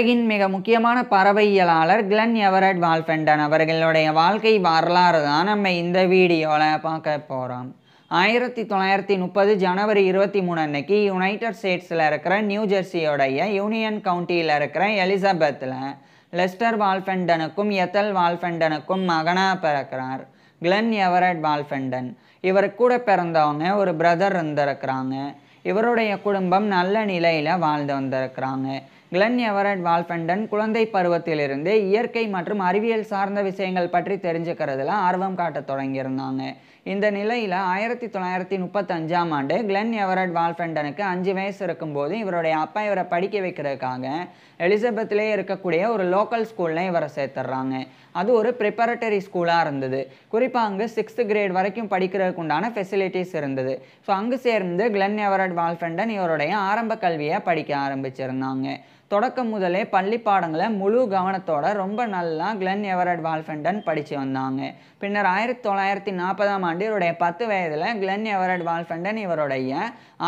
உலகின் மிக முக்கியமான பறவையியலாளர் கிளன் எவரட் வால்ஃபெண்டன் அவர்களுடைய வாழ்க்கை வரலாறு தான் நம்ம இந்த வீடியோவில் பார்க்க போகிறோம் ஆயிரத்தி தொள்ளாயிரத்தி முப்பது ஜனவரி இருபத்தி மூணு அன்னைக்கு யுனைடெட் ஸ்டேட்ஸில் இருக்கிற நியூ ஜெர்சியோடைய யூனியன் கவுண்டியில் இருக்கிற எலிசபெத்தில் லெஸ்டர் வால்ஃபெண்டனுக்கும் எத்தல் வால்ஃபெண்டனுக்கும் மகனாக பிறக்கிறார் கிளென் எவரட் வால்ஃபெண்டன் இவர் கூட பிறந்தவங்க ஒரு பிரதர் இருந்திருக்கிறாங்க இவருடைய குடும்பம் நல்ல நிலையில் வாழ்ந்து வந்திருக்கிறாங்க கிளன் எவரட் வால்ஃபெண்டன் குழந்தை பருவத்திலிருந்தே இயற்கை மற்றும் அறிவியல் சார்ந்த விஷயங்கள் பற்றி தெரிஞ்சுக்கிறதுல ஆர்வம் காட்ட தொடங்கியிருந்தாங்க இந்த நிலையில் ஆயிரத்தி தொள்ளாயிரத்தி முப்பத்தஞ்சாம் ஆண்டு கிளென் எவரட் வால்ஃபெண்டனுக்கு அஞ்சு வயசு இருக்கும்போது இவருடைய அப்பா இவரை படிக்க வைக்கிறதுக்காக எலிசபெத்திலே இருக்கக்கூடிய ஒரு லோக்கல் ஸ்கூலில் இவரை சேர்த்துடுறாங்க அது ஒரு ப்ரிப்பரட்டரி ஸ்கூலாக இருந்தது குறிப்பாக அங்கே சிக்ஸ்த்து கிரேட் வரைக்கும் படிக்கிறதுக்கு உண்டான ஃபெசிலிட்டிஸ் இருந்தது ஸோ அங்கு சேர்ந்து கிளென் எவரட் வால்ஃபெண்டன் இவருடைய ஆரம்ப கல்வியை படிக்க ஆரம்பிச்சிருந்தாங்க தொடக்கம் முதலே பள்ளி பாடங்களை முழு கவனத்தோட ரொம்ப நல்லா கிளென் எவரட் வால்ஃபெண்டன் படித்து வந்தாங்க பின்னர் ஆயிரத்தி தொள்ளாயிரத்தி நாற்பதாம் ஆண்டு இவருடைய பத்து வயதில் கிளென் எவரட் வால்ஃபெண்டன் இவருடைய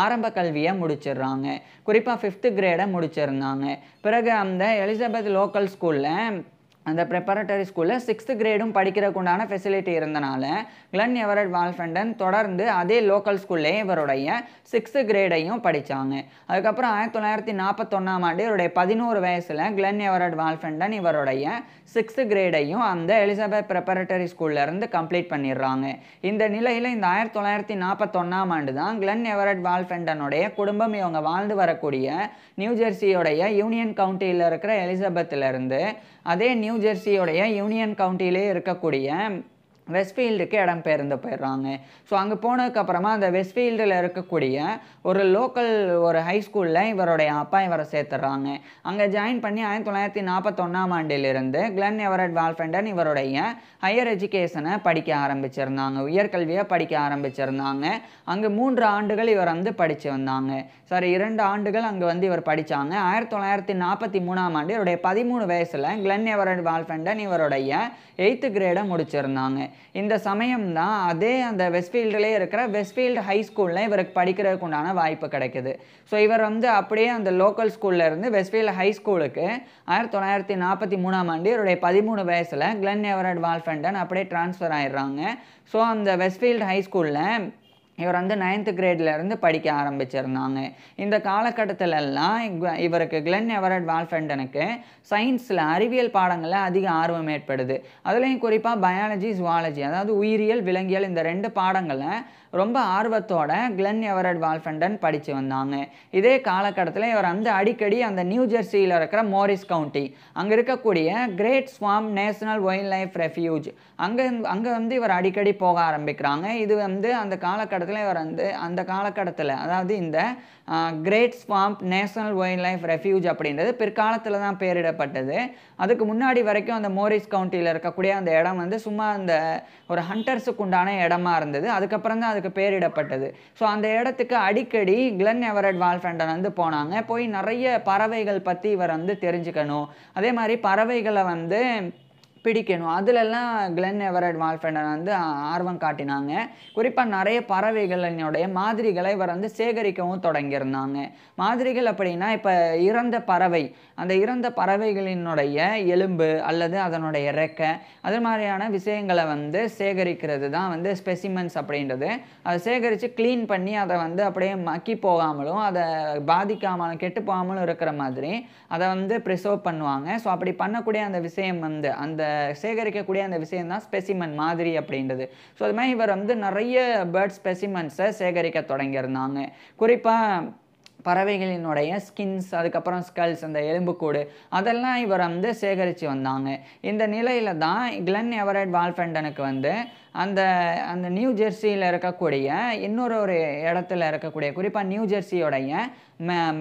ஆரம்ப கல்வியை முடிச்சிடுறாங்க குறிப்பாக ஃபிஃப்த்து கிரேடை முடிச்சிருந்தாங்க பிறகு அந்த எலிசபெத் லோக்கல் ஸ்கூலில் அந்த ப்ரிப்பரேட்டரி ஸ்கூலில் சிக்ஸ்த்து கிரேடும் படிக்கிறதுக்குண்டான ஃபெசிலிட்டி இருந்தனால கிளன் எவரட் வால்ஃபெண்டன் தொடர்ந்து அதே லோக்கல் ஸ்கூல்லேயே இவருடைய சிக்ஸ்த்து கிரேடையும் படித்தாங்க அதுக்கப்புறம் ஆயிரத்தி தொள்ளாயிரத்தி நாற்பத்தொன்னாம் ஆண்டு இவருடைய பதினோரு வயசில் கிளன் எவரட் வால்ஃபெண்டன் இவருடைய சிக்ஸ்த்து கிரேடையும் அந்த எலிசபெத் ப்ரெப்பரட்டரி ஸ்கூல்லேருந்து கம்ப்ளீட் பண்ணிடுறாங்க இந்த நிலையில் இந்த ஆயிரத்தி தொள்ளாயிரத்தி நாற்பத்தொன்னாம் ஆண்டு தான் கிளன் எவரட் வால்ஃபெண்டனுடைய குடும்பம் இவங்க வாழ்ந்து வரக்கூடிய நியூ ஜெர்சியோடைய யூனியன் கவுண்டியில் இருக்கிற எலிசபெத்திலிருந்து அதே நியூ ஜெர்சியோடைய யூனியன் கவுண்டியிலே இருக்கக்கூடிய வெஸ்ட்ஃபீல்டுக்கு இடம் பெயர்ந்து போயிடுறாங்க ஸோ அங்கே போனதுக்கப்புறமா அந்த வெஸ்ட்ஃபீல்டில் இருக்கக்கூடிய ஒரு லோக்கல் ஒரு ஹை ஸ்கூலில் இவருடைய அப்பா இவரை சேர்த்துறாங்க அங்கே ஜாயின் பண்ணி ஆயிரத்தி தொள்ளாயிரத்தி நாற்பத்தொன்னாம் ஆண்டிலிருந்து கிளன் எவரட் வால்ஃபெண்டன் இவருடைய ஹையர் எஜுகேஷனை படிக்க ஆரம்பிச்சிருந்தாங்க உயர்கல்வியை படிக்க ஆரம்பிச்சிருந்தாங்க அங்கே மூன்று ஆண்டுகள் இவர் வந்து படித்து வந்தாங்க சாரி இரண்டு ஆண்டுகள் அங்கே வந்து இவர் படித்தாங்க ஆயிரத்தி தொள்ளாயிரத்தி நாற்பத்தி மூணாம் ஆண்டு இவருடைய பதிமூணு வயசில் கிளன் எவரட் வால்ஃபெண்டன் இவருடைய எயித்து கிரேடை முடிச்சிருந்தாங்க இந்த சமயம் தான் அதே அந்த வெஸ்ட்ஃபீல்டுலேயே இருக்கிற வெஸ்ட்ஃபீல்டு ஹை ஸ்கூலில் இவருக்கு படிக்கிறதுக்கு உண்டான வாய்ப்பு கிடைக்குது ஸோ இவர் வந்து அப்படியே அந்த லோக்கல் ஸ்கூலில் இருந்து வெஸ்ட்ஃபீல்டு ஹை ஸ்கூலுக்கு ஆயிரத்தி தொள்ளாயிரத்தி நாற்பத்தி மூணாம் ஆண்டு இவருடைய பதிமூணு வயசில் கிளென் எவரட் வால்ஃபெண்டன் அப்படியே டிரான்ஸ்ஃபர் ஆயிடுறாங்க ஸோ அந்த வெஸ்ட்ஃபீல்டு ஹை ஸ்கூலில் இவர் வந்து நைன்த் கிரேட்லேருந்து படிக்க ஆரம்பிச்சிருந்தாங்க இந்த காலகட்டத்திலெல்லாம் இவருக்கு கிளென் எவரட் வால்ஃபெண்டனுக்கு சயின்ஸில் அறிவியல் பாடங்களில் அதிக ஆர்வம் ஏற்படுது அதுலேயும் குறிப்பாக பயாலஜி ஜுவாலஜி அதாவது உயிரியல் விலங்கியல் இந்த ரெண்டு பாடங்களை ரொம்ப ஆர்வத்தோட கிளென் எவரட் வால்ஃபண்டன் படித்து வந்தாங்க இதே காலகட்டத்தில் இவர் வந்து அடிக்கடி அந்த நியூ ஜெர்சியில் இருக்கிற மோரிஸ் கவுண்டி அங்கே இருக்கக்கூடிய Great Swamp National Wildlife Refuge அங்கே அங்கே வந்து இவர் அடிக்கடி போக ஆரம்பிக்கிறாங்க இது வந்து அந்த காலகட்டத்தில் இவர் வந்து அந்த காலகட்டத்தில் அதாவது இந்த Great Swamp National Wildlife Refuge அப்படின்றது பிற்காலத்தில் தான் பேரிடப்பட்டது அதுக்கு முன்னாடி வரைக்கும் அந்த மோரிஸ் கவுண்டியில் இருக்கக்கூடிய அந்த இடம் வந்து சும்மா அந்த ஒரு ஹண்டர்ஸுக்கு உண்டான இடமா இருந்தது அதுக்கப்புறம் தான் அதுக்கு பேரிடப்பட்டது ஸோ அந்த இடத்துக்கு அடிக்கடி கிளன் எவரட் வால்ஃபெண்டன் வந்து போனாங்க போய் நிறைய பறவைகள் பற்றி இவர் வந்து தெரிஞ்சுக்கணும் அதே மாதிரி பறவைகளை வந்து பிடிக்கணும் அதிலெல்லாம் கிளென் எவரட் வால்ஃபெண்டர் வந்து ஆர்வம் காட்டினாங்க குறிப்பாக நிறைய பறவைகளினுடைய மாதிரிகளை இவர் வந்து சேகரிக்கவும் தொடங்கியிருந்தாங்க மாதிரிகள் அப்படின்னா இப்போ இறந்த பறவை அந்த இறந்த பறவைகளினுடைய எலும்பு அல்லது அதனுடைய ரெக்கை அது மாதிரியான விஷயங்களை வந்து சேகரிக்கிறது தான் வந்து ஸ்பெசிமென்ஸ் அப்படின்றது அதை சேகரித்து க்ளீன் பண்ணி அதை வந்து அப்படியே மக்கி போகாமலும் அதை பாதிக்காமலும் கெட்டு போகாமலும் இருக்கிற மாதிரி அதை வந்து ப்ரிசர்வ் பண்ணுவாங்க ஸோ அப்படி பண்ணக்கூடிய அந்த விஷயம் வந்து அந்த சேகரிக்கக்கூடிய அந்த விஷயம் தான் ஸ்பெசிமன் மாதிரி அப்படின்றது ஸோ அது மாதிரி இவர் வந்து நிறைய பேர்ட் ஸ்பெசிமன்ஸை சேகரிக்க தொடங்கியிருந்தாங்க குறிப்பாக பறவைகளினுடைய ஸ்கின்ஸ் அதுக்கப்புறம் ஸ்கல்ஸ் அந்த எலும்புக்கூடு அதெல்லாம் இவர் வந்து சேகரித்து வந்தாங்க இந்த நிலையில் தான் கிளன் எவரட் வால்ஃபெண்டனுக்கு வந்து அந்த அந்த நியூ ஜெர்சியில் இருக்கக்கூடிய இன்னொரு ஒரு இடத்துல இருக்கக்கூடிய குறிப்பாக நியூ ஜெர்சியோடைய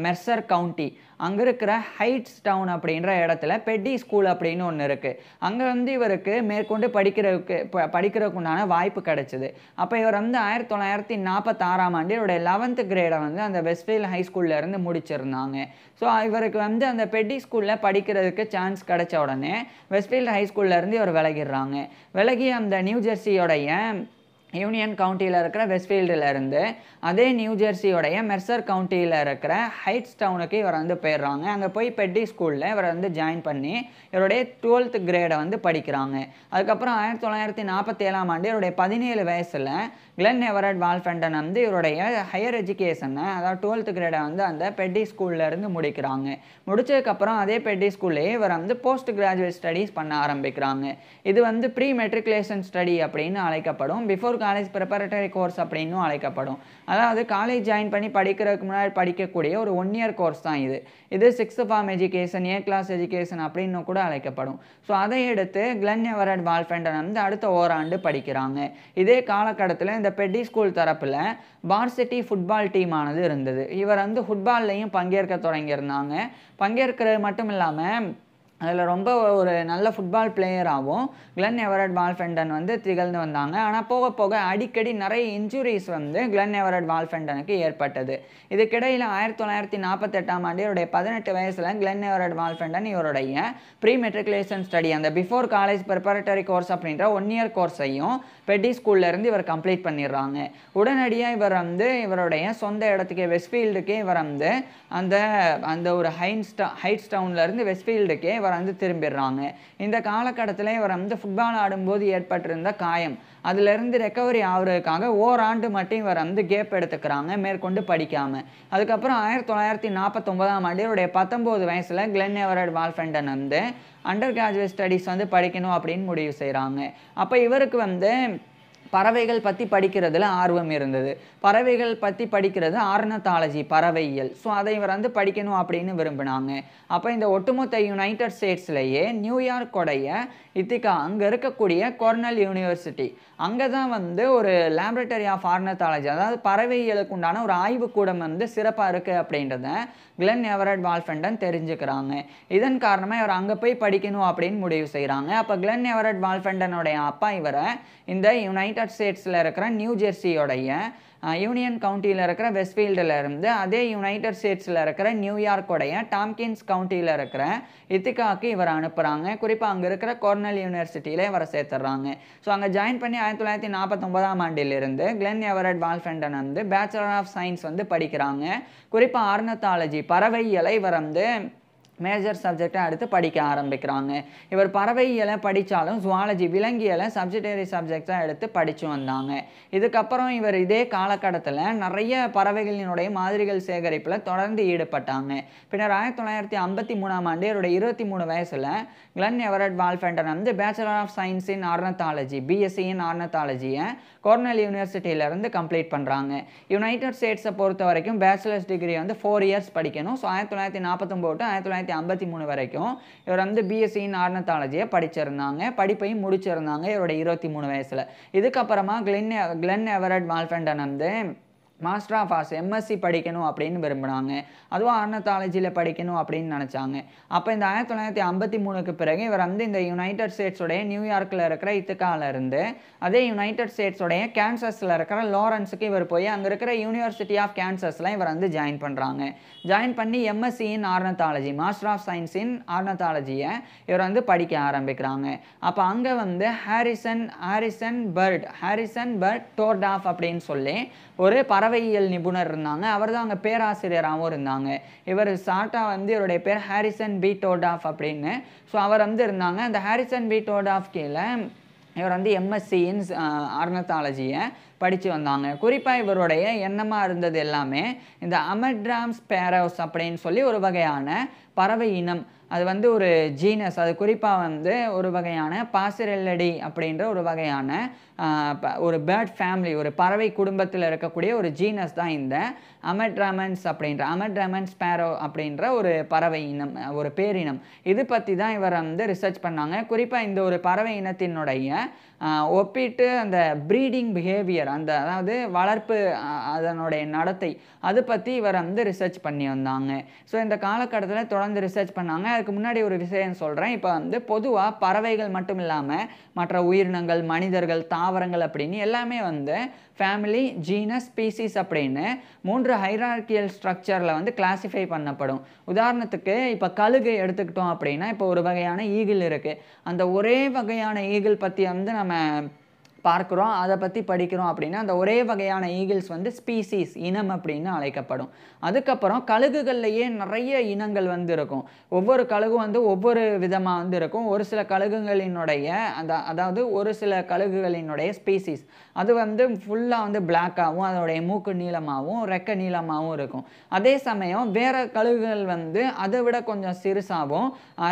மெர்சர் கவுண்டி அங்கே இருக்கிற ஹைட்ஸ் டவுன் அப்படின்ற இடத்துல பெட்டி ஸ்கூல் அப்படின்னு ஒன்று இருக்குது அங்கே வந்து இவருக்கு மேற்கொண்டு படிக்கிறதுக்கு படிக்கிறதுக்கு உண்டான வாய்ப்பு கிடைச்சிது அப்போ இவர் வந்து ஆயிரத்தி தொள்ளாயிரத்தி நாற்பத்தாறாம் ஆண்டு இவருடைய லெவன்த்து கிரேடை வந்து அந்த வெஸ்ட்ஃபீல் ஹை ஸ்கூல்லேருந்து முடிச்சிருந்தாங்க ஸோ இவருக்கு வந்து அந்த பெட்டி ஸ்கூலில் படிக்கிறதுக்கு சான்ஸ் கிடச்ச உடனே வெஸ்ட்ஃபீல்டு ஹை ஸ்கூல்லேருந்து இவர் விலகிடுறாங்க விலகி அந்த நியூ ஜெர்சியோடைய யூனியன் கவுண்டியில் இருக்கிற இருந்து அதே நியூ ஜெர்சியோடைய மெர்சர் கவுண்டியில் இருக்கிற ஹைட்ஸ் டவுனுக்கு இவர் வந்து போயிடுறாங்க அங்கே போய் பெட்டி ஸ்கூலில் இவர் வந்து ஜாயின் பண்ணி இவருடைய டுவெல்த் கிரேடை வந்து படிக்கிறாங்க அதுக்கப்புறம் ஆயிரத்தி தொள்ளாயிரத்தி நாற்பத்தி ஏழாம் ஆண்டு இவருடைய பதினேழு வயசில் கிளென் எவரட் வால்ஃபெண்டன் வந்து இவருடைய ஹையர் எஜுகேஷனை அதாவது டுவெல்த் கிரேடை வந்து அந்த பெட்டி ஸ்கூல்லேருந்து முடிக்கிறாங்க முடிச்சதுக்கப்புறம் அதே பெட்டி ஸ்கூல்லேயே இவர் வந்து போஸ்ட் கிராஜுவேட் ஸ்டடீஸ் பண்ண ஆரம்பிக்கிறாங்க இது வந்து ப்ரீ மெட்ரிகுலேஷன் ஸ்டடி அப்படின்னு அழைக்கப்படும் பிஃபோர் காலேஜ் ப்ரிப்பரேட்டரி கோர்ஸ் அப்படின்னு அழைக்கப்படும் அதாவது காலேஜ் ஜாயின் பண்ணி படிக்கிறதுக்கு முன்னாடி படிக்கக்கூடிய ஒரு ஒன் இயர் கோர்ஸ் தான் இது இது sixth form education A class education அப்படின்னு கூட அழைக்கப்படும் ஸோ அதை எடுத்து கிளன் எவரட் வால்ஃபெண்டன் வந்து அடுத்த ஓராண்டு படிக்கிறாங்க இதே காலகட்டத்தில் இந்த பெட்டி ஸ்கூல் தரப்பில் பார்சிட்டி ஃபுட்பால் டீமானது இருந்தது இவர் வந்து ஃபுட்பால்லையும் பங்கேற்க தொடங்கியிருந்தாங்க பங்கேற்கிறது மட்டும் இல்லாமல் அதில் ரொம்ப ஒரு நல்ல ஃபுட்பால் பிளேயராகவும் கிளென் எவரட் வால்ஃபெண்டன் வந்து திகழ்ந்து வந்தாங்க ஆனால் போக போக அடிக்கடி நிறைய இன்ஜுரிஸ் வந்து கிளென் எவரட் வால்ஃபெண்டனுக்கு ஏற்பட்டது இதுக்கிடையில் ஆயிரத்தி தொள்ளாயிரத்தி நாற்பத்தெட்டாம் ஆண்டு இவருடைய பதினெட்டு வயசில் கிளென் எவரட் வால்ஃபெண்டன் இவருடைய ப்ரீ மெட்ரிகுலேஷன் ஸ்டடி அந்த பிஃபோர் காலேஜ் ப்ரிப்பரட்டரி கோர்ஸ் அப்படின்ற ஒன் இயர் கோர்ஸையும் பெட்டி ஸ்கூல்லேருந்து இவர் கம்ப்ளீட் பண்ணிடுறாங்க உடனடியாக இவர் வந்து இவருடைய சொந்த இடத்துக்கே வெஸ்ட்ஃபீல்டுக்கே இவர் வந்து அந்த அந்த ஒரு ஹைன்ஸ்டா ஹைட்ஸ் டவுன்லேருந்து வெஸ்ட்ஃபீல்டுக்கே இவர் வந்து திரும்பிடுறாங்க இந்த காலகட்டத்தில் இவர் வந்து ஃபுட்பால் ஆடும்போது ஏற்பட்டிருந்த காயம் அதுலேருந்து ரெக்கவரி ஆகுறதுக்காக ஓராண்டு மட்டும் இவர் வந்து கேப் எடுத்துக்கிறாங்க மேற்கொண்டு படிக்காமல் அதுக்கப்புறம் ஆயிரத்தி தொள்ளாயிரத்தி நாற்பத்தொம்பதாம் ஆண்டு இவருடைய பத்தொம்போது வயசில் கிளென் எவரட் வால்ஃபெண்டன் வந்து அண்டர் கிராஜுவேட் ஸ்டடீஸ் வந்து படிக்கணும் அப்படின்னு முடிவு செய்கிறாங்க அப்போ இவருக்கு வந்து பறவைகள் பற்றி படிக்கிறதுல ஆர்வம் இருந்தது பறவைகள் பற்றி படிக்கிறது ஆர்னத்தாலஜி பறவையியல் ஸோ அதை இவர் வந்து படிக்கணும் அப்படின்னு விரும்பினாங்க அப்போ இந்த ஒட்டுமொத்த யுனைடெட் ஸ்டேட்ஸ்லேயே நியூயார்க்கோடைய இத்திகா அங்கே இருக்கக்கூடிய கொர்னல் யூனிவர்சிட்டி அங்கே தான் வந்து ஒரு லேப்ரட்டரி ஆஃப் ஆர்னத்தாலஜி அதாவது பறவைகளுக்கு உண்டான ஒரு ஆய்வுக்கூடம் வந்து சிறப்பாக இருக்குது அப்படின்றத கிளென் எவரட் வால்ஃபெண்டன் தெரிஞ்சுக்கிறாங்க இதன் காரணமாக இவர் அங்கே போய் படிக்கணும் அப்படின்னு முடிவு செய்கிறாங்க அப்போ கிளென் எவரட் வால்ஃபெண்டனுடைய அப்பா இவரை இந்த யுனைடெட் ஸ்டேட்ஸில் இருக்கிற நியூ ஜெர்சியோடைய யூனியன் கவுண்டியில் இருக்கிற வெஸ்ட்ஃபீல்டில் இருந்து அதே யுனைடெட் ஸ்டேட்ஸில் இருக்கிற நியூயார்க்கோடைய டாம்கின்ஸ் கவுண்டியில் இருக்கிற இத்திகாவுக்கு இவர் அனுப்புகிறாங்க குறிப்பாக அங்கே இருக்கிற கோர்னல் யூனிவர்சிட்டியில் இவரை சேர்த்துறாங்க ஸோ அங்கே ஜாயின் பண்ணி ஆயிரத்தி தொள்ளாயிரத்தி நாற்பத்தொம்பதாம் ஆண்டிலிருந்து கிளென் எவரட் வால்ஃபெண்டன் வந்து பேச்சுலர் ஆஃப் சயின்ஸ் வந்து படிக்கிறாங்க குறிப்பாக ஆர்னத்தாலஜி பறவை இவர் வந்து மேஜர் சப்ஜெக்டை அடுத்து படிக்க ஆரம்பிக்கிறாங்க இவர் பறவையலை படித்தாலும் ஜுவாலஜி விலங்கியலை சப்ஜெக்டரி சப்ஜெக்டாக எடுத்து படித்து வந்தாங்க இதுக்கப்புறம் இவர் இதே காலகட்டத்தில் நிறைய பறவைகளினுடைய மாதிரிகள் சேகரிப்பில் தொடர்ந்து ஈடுபட்டாங்க பின்னர் ஆயிரத்தி தொள்ளாயிரத்தி ஐம்பத்தி மூணாம் ஆண்டு இவருடைய இருபத்தி மூணு வயசில் கிளன் எவரட் வால்ஃபெண்டன் வந்து bachelor of science in ornithology BSc in ஆர்னத்தாலஜியை கோர்னல் யூனிவர்சிட்டியிலேருந்து கம்ப்ளீட் பண்ணுறாங்க யுனைடெட் ஸ்டேட்ஸை பொறுத்த வரைக்கும் பேச்சுலர்ஸ் டிகிரி வந்து ஃபோர் இயர்ஸ் படிக்கணும் ஸோ ஆயிரத்தி தொள்ளாயிரத்தி நாற்பத்தொம்போது ஆயிரத்தி தொள்ளாயிரத்தி தொள்ளாயிரத்தி ஐம்பத்தி மூணு வரைக்கும் இவர் வந்து பிஎஸ்சி இன் ஆர்னத்தாலஜியை படிச்சிருந்தாங்க படிப்பையும் முடிச்சிருந்தாங்க இவரோட இருபத்தி மூணு வயசில் இதுக்கப்புறமா கிளென் கிளென் எவரட் மால்ஃபெண்டன் வந்து மாஸ்டர் ஆஃப் ஆர்ட்ஸ் எம்எஸ்சி படிக்கணும் அப்படின்னு விரும்பினாங்க அதுவும் ஆர்னத்தாலஜியில் படிக்கணும் அப்படின்னு நினச்சாங்க அப்போ இந்த ஆயிரத்தி தொள்ளாயிரத்தி ஐம்பத்தி மூணுக்கு பிறகு இவர் வந்து இந்த யுனைடெட் ஸ்டேட்ஸோடைய நியூயார்க்கில் இருக்கிற இத்துக்காவில் இருந்து அதே யுனைடெட் ஸ்டேட்ஸோடைய கேன்சஸில் இருக்கிற லாரன்ஸுக்கு இவர் போய் அங்கே இருக்கிற யூனிவர்சிட்டி ஆஃப் கேன்சஸில் இவர் வந்து ஜாயின் பண்ணுறாங்க ஜாயின் பண்ணி MSc in ornithology master of science in ஆர்னத்தாலஜியை இவர் வந்து படிக்க ஆரம்பிக்கிறாங்க அப்போ அங்கே வந்து Harrison Harrison Burt Harrison Burt Tordoff அப்படின்னு சொல்லி ஒரு பறவை பறவையியல் நிபுணர் இருந்தாங்க அவர் தான் அங்கே பேராசிரியராகவும் இருந்தாங்க இவர் சாட்டா வந்து இவருடைய பேர் ஹாரிசன் பி டோடாஃப் அப்படின்னு ஸோ அவர் வந்து இருந்தாங்க அந்த ஹாரிசன் பி டோடாஃப் கீழே இவர் வந்து எம்எஸ்சி இன்ஸ் ஆர்னத்தாலஜியை படித்து வந்தாங்க குறிப்பாக இவருடைய எண்ணமாக இருந்தது எல்லாமே இந்த அமெட்ராம்ஸ் பேரோஸ் அப்படின்னு சொல்லி ஒரு வகையான பறவை இனம் அது வந்து ஒரு ஜீனஸ் அது குறிப்பாக வந்து ஒரு வகையான பாசிரல்லடி அப்படின்ற ஒரு வகையான ஒரு பேர்ட் ஃபேமிலி ஒரு பறவை குடும்பத்தில் இருக்கக்கூடிய ஒரு ஜீனஸ் தான் இந்த அமெட்ராமன்ஸ் அப்படின்ற அமெட்ராமன்ஸ் பேரோ அப்படின்ற ஒரு பறவை இனம் ஒரு பேரினம் இது பற்றி தான் இவர் வந்து ரிசர்ச் பண்ணாங்க குறிப்பாக இந்த ஒரு பறவை இனத்தினுடைய ஒப்பிட்டு அந்த ப்ரீடிங் பிஹேவியர் அந்த அதாவது வளர்ப்பு அதனுடைய நடத்தை அது பற்றி இவர் வந்து ரிசர்ச் பண்ணி வந்தாங்க ஸோ இந்த காலகட்டத்தில் தொடர்ந்து ரிசர்ச் பண்ணாங்க அதுக்கு முன்னாடி ஒரு விஷயம் சொல்கிறேன் இப்போ வந்து பொதுவாக பறவைகள் மட்டும் இல்லாமல் மற்ற உயிரினங்கள் மனிதர்கள் தாவரங்கள் அப்படின்னு எல்லாமே வந்து ஃபேமிலி ஜீனஸ் ஸ்பீசிஸ் அப்படின்னு மூன்று ஹைரார்கியல் ஸ்ட்ரக்சரில் வந்து கிளாஸிஃபை பண்ணப்படும் உதாரணத்துக்கு இப்போ கழுகை எடுத்துக்கிட்டோம் அப்படின்னா இப்போ ஒரு வகையான ஈகிள் இருக்குது அந்த ஒரே வகையான ஈகிள் பற்றி வந்து நம்ம பார்க்குறோம் அதை பற்றி படிக்கிறோம் அப்படின்னா அந்த ஒரே வகையான ஈகிள்ஸ் வந்து ஸ்பீசிஸ் இனம் அப்படின்னு அழைக்கப்படும் அதுக்கப்புறம் கழுகுகள்லையே நிறைய இனங்கள் வந்து இருக்கும் ஒவ்வொரு கழுகு வந்து ஒவ்வொரு விதமாக வந்து இருக்கும் ஒரு சில கழுகுகளினுடைய அந்த அதாவது ஒரு சில கழுகுகளினுடைய ஸ்பீசிஸ் அது வந்து ஃபுல்லாக வந்து பிளாக்காகவும் அதோடைய மூக்கு நீளமாகவும் ரெக்க நீளமாகவும் இருக்கும் அதே சமயம் வேறு கழுகுகள் வந்து அதை விட கொஞ்சம் சிறுசாகவும்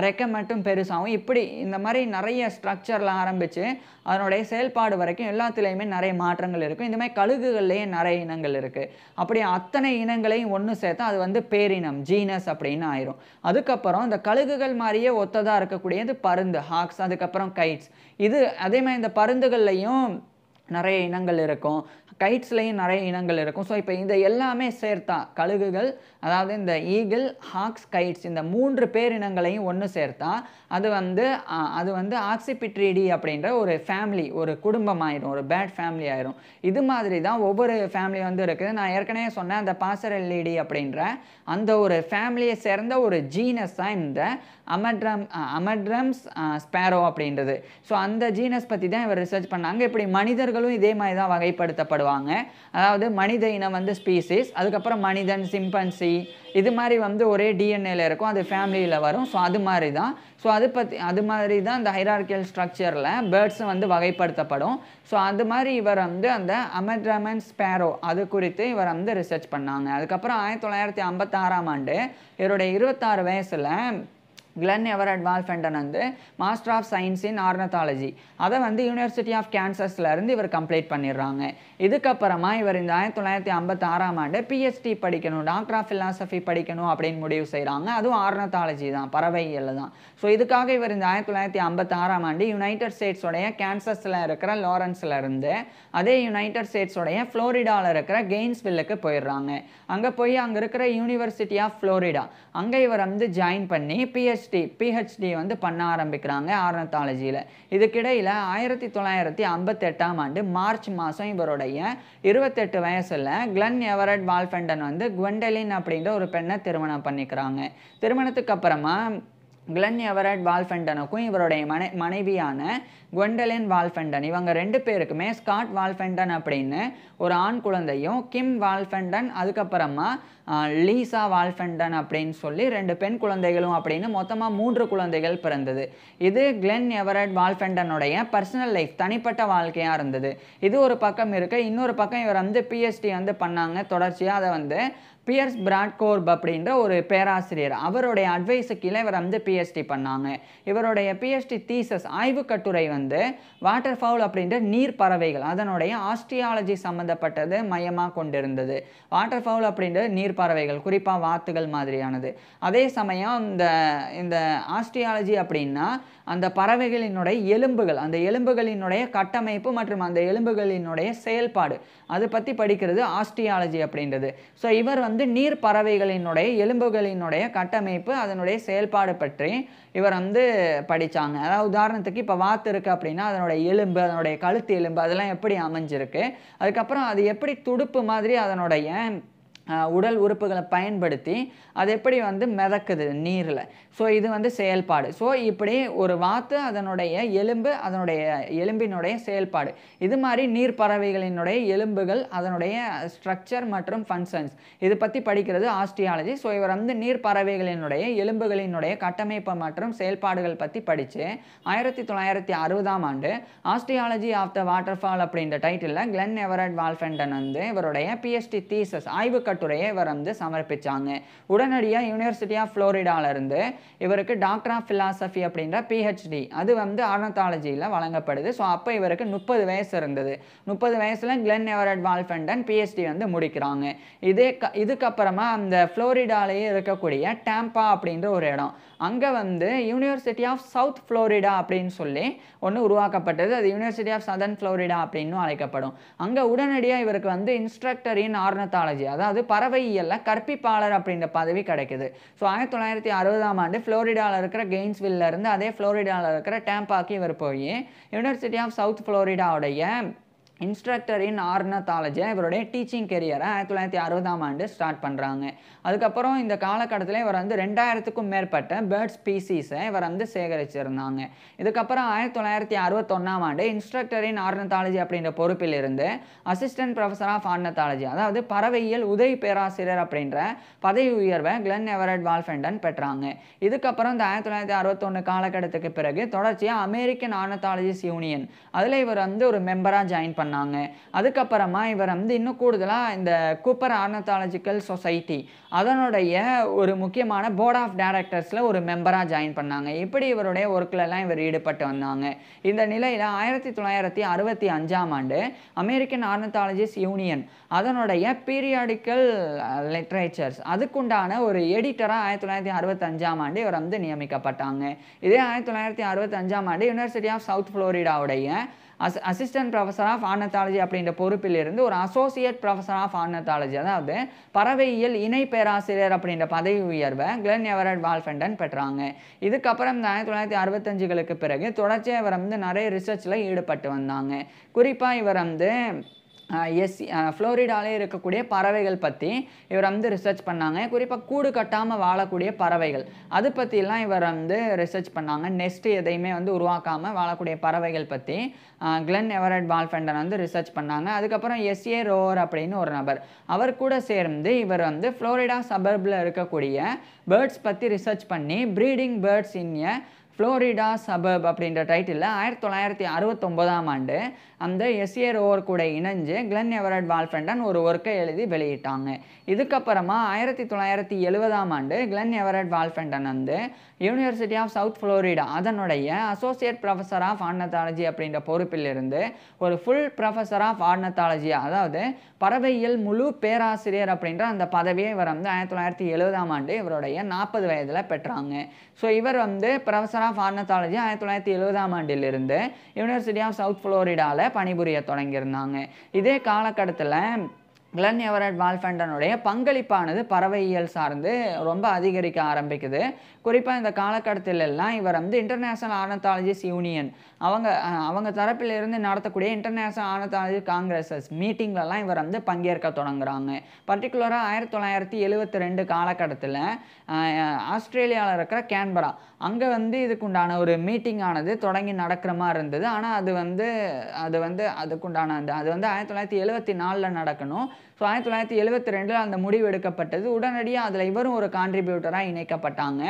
ரெக்க மட்டும் பெருசாகவும் இப்படி இந்த மாதிரி நிறைய ஸ்ட்ரக்சரில் ஆரம்பித்து அதனுடைய செயல்பாடு வரைக்கும் எல்லாத்துலேயுமே நிறைய மாற்றங்கள் இருக்கும் இந்த மாதிரி கழுகுகள்லேயே நிறைய இனங்கள் இருக்குது அப்படி அத்தனை இனங்களையும் ஒன்று சேர்த்தா அது வந்து பேரினம் ஜீனஸ் அப்படின்னு ஆயிரும் அதுக்கப்புறம் இந்த கழுகுகள் மாதிரியே ஒத்ததாக இருக்கக்கூடியது பருந்து ஹாக்ஸ் அதுக்கப்புறம் கைட்ஸ் இது அதே மாதிரி இந்த பருந்துகள்லையும் நிறைய இனங்கள் இருக்கும் கைட்ஸ்லேயும் நிறைய இனங்கள் இருக்கும் ஸோ இப்போ இந்த எல்லாமே சேர்த்தா கழுகுகள் அதாவது இந்த ஈகிள் ஹாக்ஸ் கைட்ஸ் இந்த மூன்று பேரினங்களையும் ஒன்று சேர்த்தா அது வந்து அது வந்து ஆக்சிபிட்ரிடி அப்படின்ற ஒரு ஃபேமிலி ஒரு குடும்பம் ஆயிடும் ஒரு பேட் ஃபேமிலி ஆயிடும் இது மாதிரி தான் ஒவ்வொரு ஃபேமிலி வந்து இருக்குது நான் ஏற்கனவே சொன்னேன் அந்த பாசரல்லிடி அப்படின்ற அந்த ஒரு ஃபேமிலியை சேர்ந்த ஒரு ஜீனஸ் தான் இந்த அமட்ரம் அமட்ரம்ஸ் ஸ்பேரோ அப்படின்றது ஸோ அந்த ஜீனஸ் பற்றி தான் இவர் ரிசர்ச் பண்ணாங்க இப்படி மனிதர்களும் இதே மாதிரி தான் வகைப்படுத்தப்படுவாங்க அதாவது மனித இனம் வந்து ஸ்பீசிஸ் அதுக்கப்புறம் மனிதன் சிம்பன்சி இது மாதிரி வந்து ஒரே டிஎன்ஏல இருக்கும் அது ஃபேமிலியில் வரும் ஸோ அது மாதிரி தான் ஸோ அது பற்றி அது மாதிரி தான் இந்த ஹைரார்கியல் ஸ்ட்ரக்சரில் பேர்ட்ஸும் வந்து வகைப்படுத்தப்படும் ஸோ அது மாதிரி இவர் வந்து அந்த அமெட்ராமன் ஸ்பேரோ அது குறித்து இவர் வந்து ரிசர்ச் பண்ணாங்க அதுக்கப்புறம் ஆயிரத்தி தொள்ளாயிரத்தி ஐம்பத்தாறாம் ஆண்டு இவருடைய இருபத்தாறு வயசில் கிளன் எவரட் வால்ஃபெண்டன் வந்து master of science in ornithology அதை வந்து யூனிவர்சிட்டி ஆஃப் கேன்சஸ்லேருந்து இவர் கம்ப்ளீட் பண்ணிடுறாங்க இதுக்கப்புறமா இவர் இந்த ஆயிரத்தி தொள்ளாயிரத்தி ஐம்பத்தாறாம் ஆண்டு பிஹெச்டி படிக்கணும் டாக்டர் ஆஃப் ஃபிலாசபி படிக்கணும் அப்படின்னு முடிவு செய்கிறாங்க அதுவும் ஆர்னத்தாலஜி தான் பறவையில் தான் ஸோ இதுக்காக இவர் இந்த ஆயிரத்தி தொள்ளாயிரத்தி ஐம்பத்தாறாம் ஆண்டு யுனைடெட் ஸ்டேட்ஸோடைய கேன்சஸில் இருக்கிற லாரன்ஸ்லேருந்து அதே யுனைடெட் ஸ்டேட்ஸோடைய ஃப்ளோரிடாவில் இருக்கிற கெயின்ஸ்வில்லுக்கு போயிடுறாங்க அங்கே போய் அங்கே இருக்கிற யூனிவர்சிட்டி ஆஃப் ஃப்ளோரிடா அங்கே இவர் வந்து ஜாயின் பண்ணி பிஹெச்டி பிஹெச்டி வந்து பண்ண ஆரம்பிக்கிறாங்க ஆர்னத்தாலஜியில் இதுக்கிடையில் ஆயிரத்தி தொள்ளாயிரத்தி ஐம்பத்தெட்டாம் ஆண்டு மார்ச் மாதம் இவருடைய இருபத்தெட்டு வயசில் கிளன் எவரட் வால்ஃபெண்டன் வந்து குவெண்டலின் அப்படின்ற ஒரு பெண்ணை திருமணம் பண்ணிக்கிறாங்க திருமணத்துக்கு அப்புறமா கிளன் எவரட் வால்ஃபெண்டனுக்கும் இவருடைய மனை மனைவியான குவெண்டலின் வால்ஃபெண்டன் இவங்க ரெண்டு பேருக்குமே ஸ்காட் வால்ஃபெண்டன் அப்படின்னு ஒரு ஆண் குழந்தையும் கிம் வால்ஃபெண்டன் அதுக்கப்புறமா லீசா வால்ஃபெண்டன் அப்படின்னு சொல்லி ரெண்டு பெண் குழந்தைகளும் அப்படின்னு மொத்தமாக மூன்று குழந்தைகள் பிறந்தது இது கிளென் எவரட் வால்ஃபெண்டனுடைய பர்சனல் லைஃப் தனிப்பட்ட வாழ்க்கையாக இருந்தது இது ஒரு பக்கம் இருக்குது இன்னொரு பக்கம் இவர் வந்து பிஎஸ்டி வந்து பண்ணாங்க தொடர்ச்சியாக அதை வந்து பியர்ஸ் பிராட்கோர்ப் அப்படின்ற ஒரு பேராசிரியர் அவருடைய அட்வைஸு கீழே இவர் வந்து பிஎஸ்டி பண்ணாங்க இவருடைய பிஎஸ்டி தீசஸ் ஆய்வு கட்டுரை வந்து வாட்டர் ஃபவுல் அப்படின்ற நீர் பறவைகள் அதனுடைய ஆஸ்ட்ரியாலஜி சம்மந்தப்பட்டது மையமாக கொண்டிருந்தது வாட்டர் ஃபவுல் அப்படின்ற நீர் பறவைகள் குறிப்பாக வாத்துகள் மாதிரியானது அதே சமயம் இந்த இந்த ஆஸ்ட்ரியாலஜி அப்படின்னா அந்த பறவைகளினுடைய எலும்புகள் அந்த எலும்புகளினுடைய கட்டமைப்பு மற்றும் அந்த எலும்புகளினுடைய செயல்பாடு அதை பற்றி படிக்கிறது ஆஸ்ட்ரியாலஜி அப்படின்றது ஸோ இவர் வந்து வந்து நீர் பறவைகளினுடைய எலும்புகளினுடைய கட்டமைப்பு அதனுடைய செயல்பாடு பற்றி இவர் வந்து படித்தாங்க அதாவது உதாரணத்துக்கு இப்போ வாத்து இருக்குது அப்படின்னா அதனுடைய எலும்பு அதனுடைய கழுத்து எலும்பு அதெல்லாம் எப்படி அமைஞ்சிருக்கு அதுக்கப்புறம் அது எப்படி துடுப்பு மாதிரி அதனுடைய உடல் உறுப்புகளை பயன்படுத்தி அது எப்படி வந்து மிதக்குது நீரில் ஸோ இது வந்து செயல்பாடு ஸோ இப்படி ஒரு வாத்து அதனுடைய எலும்பு அதனுடைய எலும்பினுடைய செயல்பாடு இது மாதிரி நீர் பறவைகளினுடைய எலும்புகள் அதனுடைய ஸ்ட்ரக்சர் மற்றும் ஃபங்க்ஷன்ஸ் இது பற்றி படிக்கிறது ஆஸ்டியாலஜி ஸோ இவர் வந்து நீர் பறவைகளினுடைய எலும்புகளினுடைய கட்டமைப்பு மற்றும் செயல்பாடுகள் பற்றி படித்து ஆயிரத்தி தொள்ளாயிரத்தி அறுபதாம் ஆண்டு ஆஸ்டியாலஜி ஆஃப் த வாட்டர்ஃபால் அப்படின்ற டைட்டிலில் கிளென் எவரட் வால்ஃபெண்டன் வந்து இவருடைய பிஎஸ்டி தீசஸ் ஆய்வு கட்டுரையை இவர் வந்து சமர்ப்பித்தாங்க உடன் உடனடியாக யூனிவர்சிட்டி ஆஃப் ஃப்ளோரிடாவிலேருந்து இவருக்கு டாக்டர் ஆஃப் ஃபிலாசபி அப்படின்ற பிஹெச்டி அது வந்து ஆர்னத்தாலஜியில் வழங்கப்படுது ஸோ அப்போ இவருக்கு முப்பது வயசு இருந்தது முப்பது வயசில் கிளென் எவரட் வால்ஃபண்டன் பிஹெச்டி வந்து முடிக்கிறாங்க இதே க இதுக்கப்புறமா அந்த ஃப்ளோரிடாலேயே இருக்கக்கூடிய டேம்பா அப்படின்ற ஒரு இடம் அங்கே வந்து யூனிவர்சிட்டி ஆஃப் சவுத் ஃப்ளோரிடா அப்படின்னு சொல்லி ஒன்று உருவாக்கப்பட்டது அது யூனிவர்சிட்டி ஆஃப் சதர்ன் ஃப்ளோரிடா அப்படின்னு அழைக்கப்படும் அங்கே உடனடியாக இவருக்கு வந்து இன்ஸ்ட்ரக்டர் இன் ஆர்னத்தாலஜி அதாவது பறவையியலில் கற்பிப்பாளர் அப்படின்ற பதவி பதவி கிடைக்குது ஸோ ஆயிரத்தி தொள்ளாயிரத்தி அறுபதாம் ஆண்டு ஃப்ளோரிடாவில் இருக்கிற கெயின்ஸ்வில்ல இருந்து அதே ஃப்ளோரிடாவில் இருக்கிற டேம்பாக்கு இவர் போய் யூனிவர்சிட்டி ஆஃப் சவுத் ஃப்ளோரிடாவுடைய இன்ஸ்ட்ரக்டர் இன் ஆர்னத்தாலஜி இவருடைய டீச்சிங் கெரியரை ஆயிரத்தி தொள்ளாயிரத்தி அறுபதாம் ஆண்டு ஸ்டார்ட் பண்ணுறாங்க அதுக்கப்புறம் இந்த காலகட்டத்தில் இவர் வந்து ரெண்டாயிரத்துக்கும் மேற்பட்ட பேர்ட் ஸ்பீசிஸை இவர் வந்து சேகரிச்சிருந்தாங்க இதுக்கப்புறம் ஆயிரத்தி தொள்ளாயிரத்தி அறுபத்தொன்னாம் ஆண்டு இன்ஸ்ட்ரக்டரின் ஆர்னத்தாலஜி அப்படின்ற பொறுப்பில் இருந்து அசிஸ்டன்ட் ப்ரொஃபஸர் ஆஃப் ஆர்னத்தாலஜி அதாவது பறவையியல் உதவி பேராசிரியர் அப்படின்ற பதவி உயர்வை கிளென் எவரட் வால்ஃபெண்டன் பெற்றாங்க இதுக்கப்புறம் இந்த ஆயிரத்தி தொள்ளாயிரத்தி அறுபத்தொன்று காலகட்டத்துக்கு பிறகு தொடர்ச்சியாக அமெரிக்கன் ஆர்னத்தாலஜிஸ் யூனியன் அதில் இவர் வந்து ஒரு மெம்பராக ஜாயின் பண்ணாங்க அதுக்கப்புறமா இவர் வந்து இன்னும் கூடுதலாக இந்த கூப்பர் ஆர்னத்தாலஜிக்கல் சொசைட்டி அதனுடைய ஒரு முக்கியமான போர்ட் ஆஃப் டைரக்டர்ஸில் ஒரு மெம்பராக ஜாயின் பண்ணாங்க இப்படி இவருடைய ஒர்க்கிலலாம் இவர் ஈடுபட்டு வந்தாங்க இந்த நிலையில் ஆயிரத்தி தொள்ளாயிரத்தி அறுபத்தி அஞ்சாம் ஆண்டு அமெரிக்கன் ஆர்னத்தாலஜிஸ்ட் யூனியன் அதனுடைய பீரியாடிக்கல் லிட்ரேச்சர்ஸ் அதுக்குண்டான ஒரு எடிட்டராக ஆயிரத்தி தொள்ளாயிரத்தி அறுபத்தஞ்சாம் ஆண்டு இவர் வந்து நியமிக்கப்பட்டாங்க இதே ஆயிரத்தி தொள்ளாயிரத்தி அறுபத்தஞ்சாம் ஆண்டு யூனிவர்சிட்டி ஆஃப் சவுத் ஃப்ளோரிடாவுடைய as assistant professor of ornithology அப்படின்ற பொறுப்பில் இருந்து ஒரு அசோசியேட் ப்ரொஃபஸர் ஆஃப் ஆனத்தாலஜி அதாவது பறவையியல் இணை பேராசிரியர் அப்படின்ற பதவி உயர்வை கிளென் எவரட் வால்ஃபெண்டன் பெற்றாங்க இதுக்கப்புறம் ஆயிரத்தி தொள்ளாயிரத்தி அறுபத்தஞ்சுகளுக்கு பிறகு தொடர்ச்சியாக இவர் வந்து நிறைய ரிசர்ச்சில் ஈடுபட்டு வந்தாங்க குறிப்பாக இவர் வந்து எஸ் ஃப்ளோரிடாலே இருக்கக்கூடிய பறவைகள் பற்றி இவர் வந்து ரிசர்ச் பண்ணாங்க குறிப்பாக கூடு கட்டாமல் வாழக்கூடிய பறவைகள் அது பற்றிலாம் இவர் வந்து ரிசர்ச் பண்ணாங்க நெஸ்ட் எதையுமே வந்து உருவாக்காமல் வாழக்கூடிய பறவைகள் பற்றி கிளென் எவரட் வால்ஃபெண்டன் வந்து ரிசர்ச் பண்ணாங்க அதுக்கப்புறம் எஸ்ஏ ரோவர் அப்படின்னு ஒரு நபர் அவர் கூட சேர்ந்து இவர் வந்து ஃப்ளோரிடா சபர்பில் இருக்கக்கூடிய பேர்ட்ஸ் பற்றி ரிசர்ச் பண்ணி breeding birds in a Florida suburb அப்படின்ற டைட்டிலில் ஆயிரத்தி தொள்ளாயிரத்தி அறுபத்தொம்போதாம் ஆண்டு அந்த எஸ்ஏர் ஓவர் கூட இணைஞ்சு கிளென் எவரட் வால்ஃபெண்டன் ஒரு ஒர்க்கை எழுதி வெளியிட்டாங்க இதுக்கப்புறமா ஆயிரத்தி தொள்ளாயிரத்தி எழுபதாம் ஆண்டு கிளென் எவரட் வால்ஃபெண்டன் வந்து யூனிவர்சிட்டி ஆஃப் சவுத் ஃப்ளோரிடா அதனுடைய அசோசியேட் ப்ரொஃபஸர் ஆஃப் ஆர்னத்தாலஜி அப்படின்ற பொறுப்பிலிருந்து ஒரு ஃபுல் ப்ரொஃபஸர் ஆஃப் ஆர்னத்தாலஜி அதாவது பறவையியல் முழு பேராசிரியர் அப்படின்ற அந்த பதவியை இவர் வந்து ஆயிரத்தி தொள்ளாயிரத்தி எழுபதாம் ஆண்டு இவருடைய நாற்பது வயதில் பெற்றாங்க ஸோ இவர் வந்து ப்ரொஃபஸர் ஆஃப் ஆர்னத்தாலஜி ஆயிரத்தி தொள்ளாயிரத்தி எழுபதாம் ஆண்டிலிருந்து யூனிவர்சிட்டி ஆஃப் சவுத் ஃப்ளோரிடாவில் பணிபுரிய தொடங்கியிருந்தாங்க இதே காலகட்டத்தில் கிளன் எவரட் வால்ஃபண்டனுடைய பங்களிப்பானது பறவையியல் சார்ந்து ரொம்ப அதிகரிக்க ஆரம்பிக்குது குறிப்பாக இந்த காலகட்டத்திலெல்லாம் இவர் வந்து இன்டர்நேஷ்னல் ஆர்னத்தாலஜிஸ் யூனியன் அவங்க அவங்க தரப்பிலிருந்து நடத்தக்கூடிய இன்டர்நேஷ்னல் ஆர்னத்தாலஜி காங்கிரஸஸ் மீட்டிங்லலாம் இவர் வந்து பங்கேற்க தொடங்குறாங்க பர்டிகுலராக ஆயிரத்தி தொள்ளாயிரத்தி எழுபத்தி ரெண்டு காலகட்டத்தில் ஆஸ்திரேலியாவில் இருக்கிற கேன்பரா அங்கே வந்து இதுக்குண்டான ஒரு மீட்டிங் ஆனது தொடங்கி நடக்கிற மாதிரி இருந்தது ஆனால் அது வந்து அது வந்து அதுக்குண்டான அந்த அது வந்து ஆயிரத்தி தொள்ளாயிரத்தி எழுபத்தி நாலில் நடக்கணும் ஸோ ஆயிரத்தி தொள்ளாயிரத்தி எழுபத்தி ரெண்டில் அந்த முடிவு எடுக்கப்பட்டது உடனடியாக அதில் இவரும் ஒரு கான்ட்ரிபியூட்டராக இணைக்கப்பட்டாங்க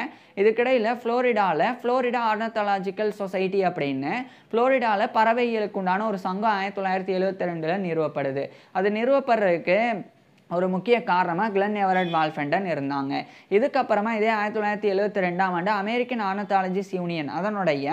இதுக்கிடையில் ஃப்ளோரிடாவில் ஃப்ளோரிடா ஆர்னத்தாலாஜிக்கல் சொசைட்டி அப்படின்னு ஃப்ளோரிடாவில் பறவைகளுக்குண்டான ஒரு சங்கம் ஆயிரத்தி தொள்ளாயிரத்தி எழுபத்தி ரெண்டில் நிறுவப்படுது அது நிறுவப்படுறதுக்கு ஒரு முக்கிய காரணமாக கிளன் எவரட் வால்ஃபெண்டன் இருந்தாங்க இதுக்கப்புறமா இதே ஆயிரத்தி தொள்ளாயிரத்தி எழுபத்தி ரெண்டாம் ஆண்டு அமெரிக்கன் ஆனத்தாலஜிஸ் யூனியன் அதனுடைய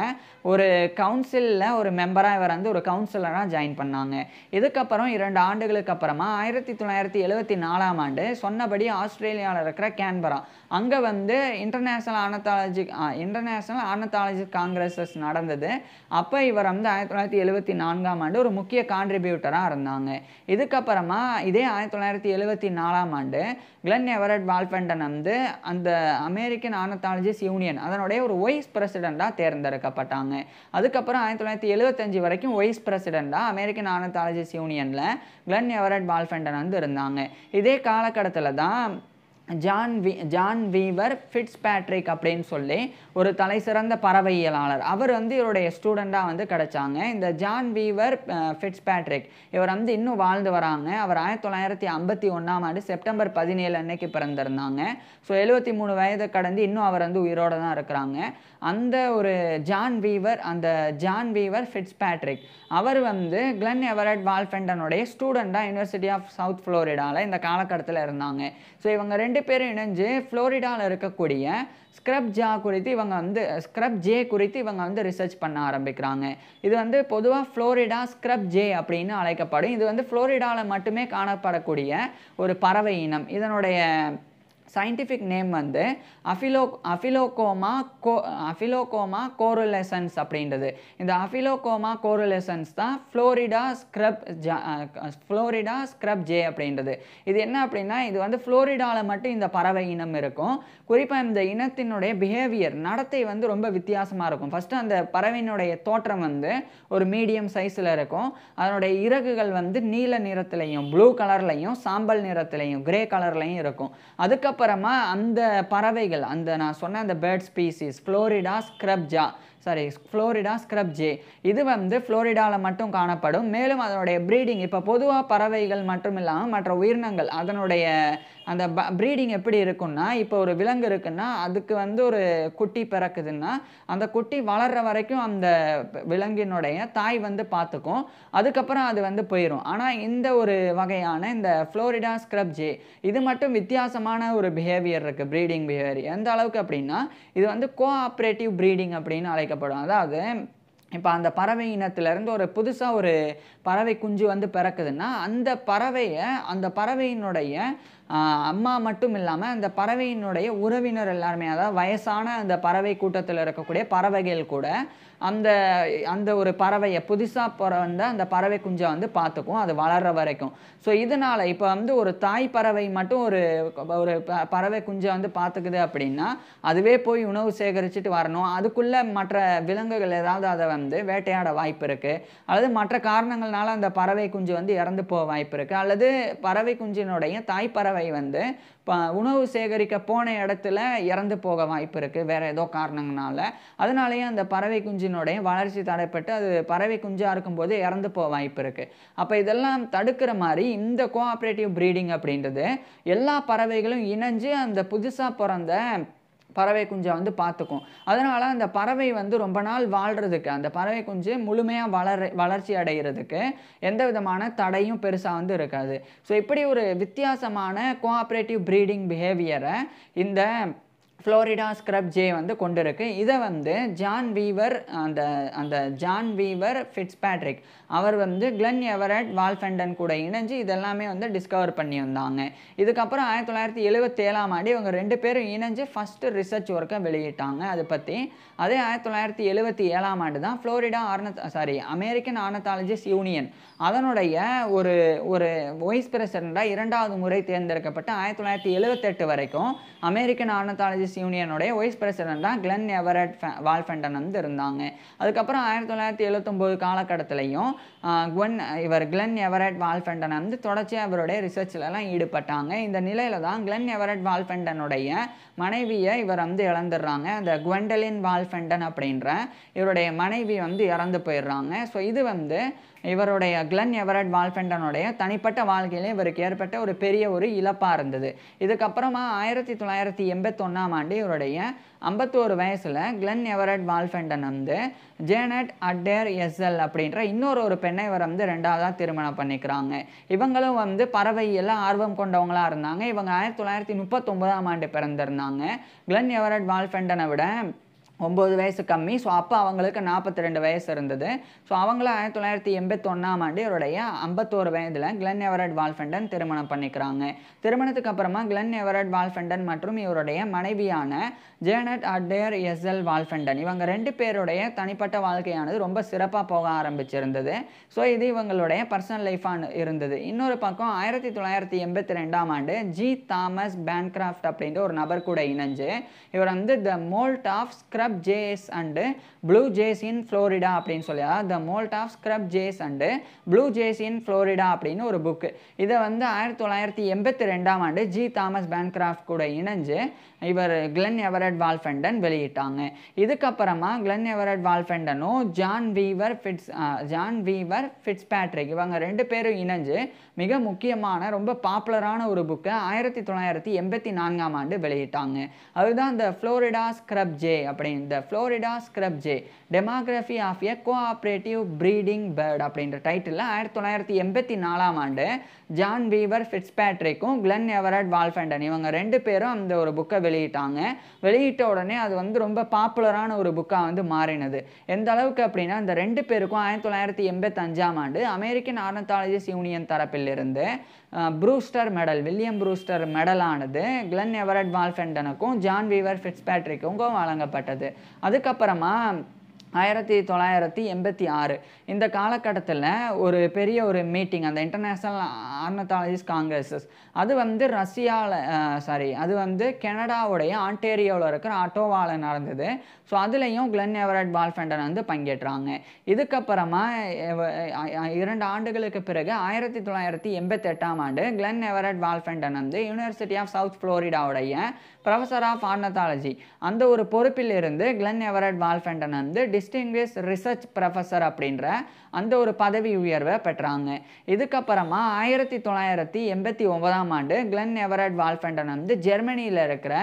ஒரு கவுன்சிலில் ஒரு மெம்பராக இவர் வந்து ஒரு கவுன்சிலராக ஜாயின் பண்ணாங்க இதுக்கப்புறம் இரண்டு ஆண்டுகளுக்கு அப்புறமா ஆயிரத்தி தொள்ளாயிரத்தி எழுபத்தி நாலாம் ஆண்டு சொன்னபடி ஆஸ்திரேலியாவில் இருக்கிற கேன்பரா அங்கே வந்து international ornithology international ornithology congresses நடந்தது அப்போ இவர் வந்து ஆயிரத்தி தொள்ளாயிரத்தி எழுபத்தி நான்காம் ஆண்டு ஒரு முக்கிய கான்ட்ரிபியூட்டராக இருந்தாங்க இதுக்கப்புறமா இதே ஆயிரத்தி தொள்ளாயிரத்தி எழுபத்தி எழுபத்தி நாலாம் ஆண்டு கிளன் எவரட் வால்பண்டன் வந்து அந்த அமெரிக்கன் ஆனத்தாலஜிஸ் யூனியன் அதனுடைய ஒரு வைஸ் பிரசிடெண்டாக தேர்ந்தெடுக்கப்பட்டாங்க அதுக்கப்புறம் ஆயிரத்தி தொள்ளாயிரத்தி எழுபத்தஞ்சு வரைக்கும் வைஸ் பிரசிடெண்ட்டாக அமெரிக்கன் ஆனத்தாலஜிஸ் யூனியனில் கிளன் எவரட் வால்பண்டன் வந்து இருந்தாங்க இதே காலகட்டத்தில் தான் John V John Weaver Fitzpatrick அப்படின்னு சொல்லி ஒரு தலை சிறந்த பறவையியலாளர் அவர் வந்து இவருடைய ஸ்டூடெண்ட்டாக வந்து கிடச்சாங்க இந்த ஜான் வீவர் ஃபிட்ஸ் பேட்ரிக் இவர் வந்து இன்னும் வாழ்ந்து வராங்க அவர் ஆயிரத்தி தொள்ளாயிரத்தி ஐம்பத்தி ஒன்றாம் ஆண்டு செப்டம்பர் பதினேழு அன்னைக்கு பிறந்திருந்தாங்க ஸோ எழுபத்தி மூணு வயது கடந்து இன்னும் அவர் வந்து உயிரோடு தான் இருக்கிறாங்க அந்த ஒரு ஜான் வீவர் அந்த ஜான் வீவர் ஃபிட்ஸ் பேட்ரிக் அவர் வந்து கிளன் எவரட் வால்ஃபெண்டனுடைய ஸ்டூடெண்ட்டாக யூனிவர்சிட்டி ஆஃப் சவுத் ஃப்ளோரிடாவில் இந்த காலகட்டத்தில் இருந்தாங்க ஸோ இவங்க ரெண்டு ரெண்டு பேரும் இணைஞ்சு ஃப்ளோரிடாவில் இருக்கக்கூடிய ஸ்க்ரப் ஜா குறித்து இவங்க வந்து ஸ்க்ரப் ஜே குறித்து இவங்க வந்து ரிசர்ச் பண்ண ஆரம்பிக்கிறாங்க இது வந்து பொதுவாக ஃப்ளோரிடா ஸ்க்ரப் ஜே அப்படின்னு அழைக்கப்படும் இது வந்து ஃப்ளோரிடாவில் மட்டுமே காணப்படக்கூடிய ஒரு பறவை இனம் இதனுடைய சயின்டிஃபிக் நேம் வந்து அஃபிலோ அஃபிலோகோமா கோ அஃபிலோகோமா கோருலெசன்ஸ் அப்படின்றது இந்த அஃபிலோகோமா கோருலெசன்ஸ் தான் Florida scrub Florida scrub jay அப்படின்றது இது என்ன அப்படின்னா இது வந்து ஃப்ளோரிடாவில் மட்டும் இந்த பறவை இனம் இருக்கும் குறிப்பாக இந்த இனத்தினுடைய பிஹேவியர் நடத்தை வந்து ரொம்ப வித்தியாசமாக இருக்கும் ஃபஸ்ட்டு அந்த பறவையினுடைய தோற்றம் வந்து ஒரு மீடியம் சைஸில் இருக்கும் அதனுடைய இறகுகள் வந்து நீல நிறத்துலையும் ப்ளூ கலர்லையும் சாம்பல் நிறத்துலையும் கிரே கலர்லையும் இருக்கும் அதுக்கப்புறம் அதுக்கப்புறமா அந்த பறவைகள் அந்த நான் சொன்ன அந்த பேர்ட் ஸ்பீசிஸ் ஃப்ளோரிடா ஸ்க்ரப்ஜா சாரி ஃப்ளோரிடா ஸ்க்ரப் ஜே இது வந்து ஃப்ளோரிடாவில் மட்டும் காணப்படும் மேலும் அதனுடைய ப்ரீடிங் இப்போ பொதுவாக பறவைகள் மட்டும் இல்லாமல் மற்ற உயிரினங்கள் அதனுடைய அந்த ப ப்ரீடிங் எப்படி இருக்குன்னா இப்போ ஒரு விலங்கு இருக்குன்னா அதுக்கு வந்து ஒரு குட்டி பிறக்குதுன்னா அந்த குட்டி வளர்கிற வரைக்கும் அந்த விலங்கினுடைய தாய் வந்து பார்த்துக்கும் அதுக்கப்புறம் அது வந்து போயிடும் ஆனால் இந்த ஒரு வகையான இந்த ஃப்ளோரிடா ஸ்க்ரப் ஜே இது மட்டும் வித்தியாசமான ஒரு பிஹேவியர் இருக்குது ப்ரீடிங் பிஹேவியர் எந்த அளவுக்கு அப்படின்னா இது வந்து கோஆப்ரேட்டிவ் ப்ரீடிங் அப்படின்னு அழைக்கப்படும் சொல்லப்படும் அதாவது இப்போ அந்த பறவை இனத்துலேருந்து ஒரு புதுசாக ஒரு பறவை குஞ்சு வந்து பிறக்குதுன்னா அந்த பறவையை அந்த பறவையினுடைய அம்மா மட்டும் இல்லாமல் அந்த பறவையினுடைய உறவினர் எல்லாருமே அதாவது வயசான அந்த பறவை கூட்டத்தில் இருக்கக்கூடிய பறவைகள் கூட அந்த அந்த ஒரு பறவையை புதுசாக பிறந்த அந்த பறவை குஞ்சை வந்து பார்த்துக்கும் அது வளர்கிற வரைக்கும் ஸோ இதனால் இப்போ வந்து ஒரு தாய் பறவை மட்டும் ஒரு ஒரு பறவை குஞ்சை வந்து பார்த்துக்குது அப்படின்னா அதுவே போய் உணவு சேகரிச்சுட்டு வரணும் அதுக்குள்ளே மற்ற விலங்குகள் ஏதாவது அதை வந்து வேட்டையாட வாய்ப்பு இருக்குது அல்லது மற்ற காரணங்கள்னால அந்த பறவை குஞ்சு வந்து இறந்து போக வாய்ப்பு இருக்குது அல்லது பறவை குஞ்சினுடைய தாய் பறவை வந்து உணவு சேகரிக்க போன இடத்துல இறந்து போக வாய்ப்பு இருக்குது வேறு ஏதோ காரணங்கனால அதனாலேயே அந்த பறவை குஞ்சினுடைய வளர்ச்சி தடைப்பட்டு அது பறவை குஞ்சாக இருக்கும்போது இறந்து போக வாய்ப்பு இருக்குது அப்போ இதெல்லாம் தடுக்கிற மாதிரி இந்த கோஆப்ரேட்டிவ் ப்ரீடிங் அப்படின்றது எல்லா பறவைகளும் இணைஞ்சு அந்த புதுசாக பிறந்த பறவை குஞ்சை வந்து பார்த்துக்கும் அதனால் அந்த பறவை வந்து ரொம்ப நாள் வாழ்கிறதுக்கு அந்த பறவை குஞ்சு முழுமையாக வளர வளர்ச்சி அடைகிறதுக்கு எந்த விதமான தடையும் பெருசாக வந்து இருக்காது ஸோ இப்படி ஒரு வித்தியாசமான கோஆப்ரேட்டிவ் ப்ரீடிங் பிஹேவியரை இந்த ஃப்ளோரிடா ஸ்க்ரப் ஜே வந்து கொண்டு இருக்கு இதை வந்து ஜான் வீவர் அந்த அந்த ஜான் வீவர் ஃபிட்ஸ் பேட்ரிக் அவர் வந்து கிளன் எவரட் வால்ஃபெண்டன் கூட இணைஞ்சு இதெல்லாமே வந்து டிஸ்கவர் பண்ணி வந்தாங்க இதுக்கப்புறம் ஆயிரத்தி தொள்ளாயிரத்தி எழுபத்தேழாம் ஆண்டு இவங்க ரெண்டு பேரும் இணைஞ்சு ஃபஸ்ட்டு ரிசர்ச் ஒர்க்கை வெளியிட்டாங்க அதை பற்றி அதே ஆயிரத்தி தொள்ளாயிரத்தி எழுபத்தி ஏழாம் ஆண்டு தான் ஃப்ளோரிடா ஆர்ன சாரி அமெரிக்கன் ஆர்னத்தாலஜிஸ் யூனியன் அதனுடைய ஒரு ஒரு வைஸ் பிரசிடண்டாக இரண்டாவது முறை தேர்ந்தெடுக்கப்பட்டு ஆயிரத்தி தொள்ளாயிரத்தி எழுபத்தெட்டு வரைக்கும் அமெரிக்கன் ஆர்னத்தாலஜிஸ் சார்ஜஸ் யூனியனுடைய வைஸ் தான் கிளென் எவரட் வால்ஃபெண்டன் வந்து இருந்தாங்க அதுக்கப்புறம் ஆயிரத்தி தொள்ளாயிரத்தி எழுபத்தொம்போது காலகட்டத்திலையும் குவன் இவர் கிளென் எவரட் வால்ஃபண்டன் வந்து தொடர்ச்சியாக அவருடைய ரிசர்ச்லலாம் ஈடுபட்டாங்க இந்த நிலையில் தான் கிளென் எவரட் வால்ஃபண்டனுடைய மனைவியை இவர் வந்து இழந்துடுறாங்க அந்த குவெண்டலின் வால்ஃபண்டன் அப்படின்ற இவருடைய மனைவி வந்து இறந்து போயிடுறாங்க ஸோ இது வந்து இவருடைய கிளன் எவரட் வால்பெண்டனுடைய தனிப்பட்ட வாழ்க்கையிலே இவருக்கு ஏற்பட்ட ஒரு பெரிய ஒரு இழப்பாக இருந்தது இதுக்கப்புறமா ஆயிரத்தி தொள்ளாயிரத்தி எண்பத்தொன்னாம் ஆண்டு இவருடைய ஐம்பத்தோரு வயசில் கிளன் எவரட் வால்ஃபெண்டன் வந்து ஜேனட் அட்டேர் எஸ்எல் அப்படின்ற இன்னொரு ஒரு பெண்ணை இவர் வந்து ரெண்டாவதாக திருமணம் பண்ணிக்கிறாங்க இவங்களும் வந்து பறவையில் ஆர்வம் கொண்டவங்களாக இருந்தாங்க இவங்க ஆயிரத்தி தொள்ளாயிரத்தி முப்பத்தொம்போதாம் ஆண்டு பிறந்திருந்தாங்க கிளன் எவரட் வால்ஃபெண்டனை விட ஒம்பது வயசு கம்மி ஸோ அப்போ அவங்களுக்கு நாற்பத்தி ரெண்டு வயசு இருந்தது ஸோ அவங்கள ஆயிரத்தி தொள்ளாயிரத்தி எண்பத்தொன்னாம் ஆண்டு இவருடைய ஐம்பத்தோரு வயதில் கிளென் எவரட் வால்ஃபெண்டன் திருமணம் பண்ணிக்கிறாங்க திருமணத்துக்கு அப்புறமா கிளென் எவரட் வால்ஃபெண்டன் மற்றும் இவருடைய மனைவியான ஜேனட் அடேர் எஸ்எல் வால்ஃபெண்டன் இவங்க ரெண்டு பேருடைய தனிப்பட்ட வாழ்க்கையானது ரொம்ப சிறப்பாக போக ஆரம்பிச்சிருந்தது ஸோ இது இவங்களுடைய பர்சனல் லைஃபாக இருந்தது இன்னொரு பக்கம் ஆயிரத்தி தொள்ளாயிரத்தி எண்பத்தி ரெண்டாம் ஆண்டு ஜி தாமஸ் பேன்கிராஃப்ட் அப்படின்ற ஒரு நபர் கூட இணைஞ்சு இவர் வந்து the molt of scrub grab js and blue jays in Florida அப்படின்னு சொல்லி the molt of scrub jays and blue jays in Florida அப்படின்னு ஒரு புக்கு இதை வந்து ஆயிரத்தி தொள்ளாயிரத்தி எண்பத்தி ரெண்டாம் ஆண்டு ஜி தாமஸ் பேன்கிராஃப்ட் கூட இணைஞ்சு இவர் கிளென் எவரட் வால்ஃபெண்டன் வெளியிட்டாங்க இதுக்கப்புறமா கிளென் எவரட் வால்ஃபெண்டனும் John Weaver Fitz John Weaver Fitzpatrick இவங்க ரெண்டு பேரும் இணைஞ்சு மிக முக்கியமான ரொம்ப பாப்புலரான ஒரு புக்கு ஆயிரத்தி தொள்ளாயிரத்தி எண்பத்தி நான்காம் ஆண்டு வெளியிட்டாங்க அதுதான் இந்த ஃப்ளோரிடா ஸ்க்ரப் ஜே அப்படின்னு இந்த Florida scrub jay che demography of a cooperative breeding bird அப்படின்ற டைட்டிலில் ஆயிரத்தி தொள்ளாயிரத்தி எண்பத்தி நாலாம் ஆண்டு ஜான் வீவர் ஃபிட்ஸ்பேட்ரிக்கும் கிளென் எவரட் வால்ஃபெண்டன் இவங்க ரெண்டு பேரும் அந்த ஒரு புக்கை வெளியிட்டாங்க வெளியிட்ட உடனே அது வந்து ரொம்ப பாப்புலரான ஒரு புக்காக வந்து மாறினது எந்த அளவுக்கு அப்படின்னா அந்த ரெண்டு பேருக்கும் ஆயிரத்தி தொள்ளாயிரத்தி எண்பத்தஞ்சாம் ஆண்டு அமெரிக்கன் ஆர்னத்தாலஜிஸ் யூனியன் தரப்பிலிருந்து ப்ரூஸ்டர் மெடல் வில்லியம் ப்ரூஸ்டர் மெடலானது கிளென் எவரட் வால்ஃபெண்டனுக்கும் ஜான் வீவர் ஃபிட்ஸ்பேட்ரிக்கும் வழங்கப்பட்டது அதுக்கப்புறமா ஆயிரத்தி தொள்ளாயிரத்தி எண்பத்தி ஆறு இந்த காலகட்டத்தில் ஒரு பெரிய ஒரு மீட்டிங் அந்த இன்டர்நேஷ்னல் ஆர்னத்தாலஜிஸ் காங்கிரஸஸ் அது வந்து ரஷ்யாவில் சாரி அது வந்து கனடாவுடைய ஆண்டேரியோவில் இருக்கிற ஆட்டோவாவில் நடந்தது ஸோ அதுலேயும் கிளென் எவரட் பால்ஃபெண்டன் வந்து பங்கேற்றாங்க இதுக்கப்புறமா இரண்டு ஆண்டுகளுக்கு பிறகு ஆயிரத்தி தொள்ளாயிரத்தி எண்பத்தி எட்டாம் ஆண்டு கிளென் எவரட் வால்ஃபெண்டன் வந்து யூனிவர்சிட்டி ஆஃப் சவுத் ஃப்ளோரிடாவுடைய ப்ரொஃபஸர் ஆஃப் ஆர்னத்தாலஜி அந்த ஒரு பொறுப்பில் இருந்து கிளென் எவரட் வால்ஃபெண்டன் வந்து டிஸ்டிங்விஷ் ரிசர்ச் ப்ரொஃபஸர் அப்படின்ற அந்த ஒரு பதவி உயர்வை பெற்றாங்க இதுக்கப்புறமா ஆயிரத்தி தொள்ளாயிரத்தி எண்பத்தி ஒன்பதாம் ஆண்டு கிளென் எவரட் வால்ஃபண்டன் வந்து ஜெர்மனியில் இருக்கிற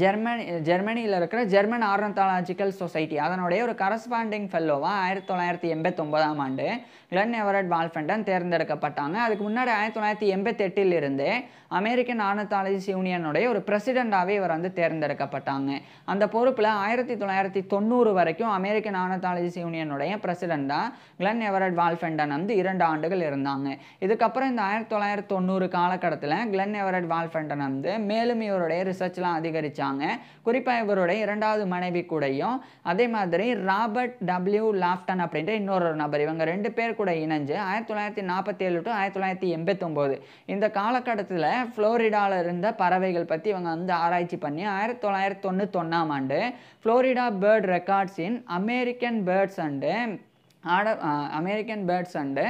ஜெர்மனி ஜெர்மனியில் இருக்கிற ஜெர்மன் ஆர்னத்தாலஜிக்கல் சொசைட்டி அதனுடைய ஒரு கரஸ்பாண்டிங் ஃபெல்லோவாக ஆயிரத்தி தொள்ளாயிரத்தி ஒன்பதாம் ஆண்டு கிளன் எவரட் பால்ஃபெண்டன் தேர்ந்தெடுக்கப்பட்டாங்க அதுக்கு முன்னாடி ஆயிரத்தி தொள்ளாயிரத்தி இருந்து அமெரிக்கன் ஆர்னத்தாலஜிஸ் யூனியனுடைய ஒரு பிரசிடெண்டாகவே இவர் வந்து தேர்ந்தெடுக்கப்பட்டாங்க அந்த பொறுப்பில் ஆயிரத்தி தொள்ளாயிரத்தி தொண்ணூறு வரைக்கும் அமெரிக்கன் ஆர்னத்தாலஜிஸ் யூனியனுடைய பிரசிடெண்டாக கிளன் எவரட் வால்ஃபெண்டன் வந்து இரண்டு ஆண்டுகள் இருந்தாங்க இதுக்கப்புறம் இந்த ஆயிரத்தி தொள்ளாயிரத்தி தொண்ணூறு காலகட்டத்தில் கிளன் எவரட் வால்ஃபெண்டன் வந்து மேலும் இவருடைய ரிசர்ச்லாம் அதிகரித்தாங்க குறிப்பாக இவருடைய இரண்டாவது மனைவி கூடையும் அதே மாதிரி ராபர்ட் டபிள்யூ லாஃப்டன் அப்படின்ற இன்னொரு நபர் இவங்க ரெண்டு பேர் கூட இணைஞ்சு ஆயிரத்தி தொள்ளாயிரத்தி நாற்பத்தேழு டு ஆயிரத்தி தொள்ளாயிரத்தி எண்பத்தொம்போது இந்த காலகட்டத்தில் ஃப்ளோரிடாவில் இருந்த பறவைகள் பற்றி இவங்க வந்து ஆராய்ச்சி பண்ணி ஆயிரத்தி தொள்ளாயிரத்தி தொண்ணூத்தொன்னாம் ஆண்டு ஃப்ளோரிடா பேர்ட் ரெக்கார்ட்ஸின் அமெரிக்கன் பேர்ட்ஸ் அண்டு ஆட American birds and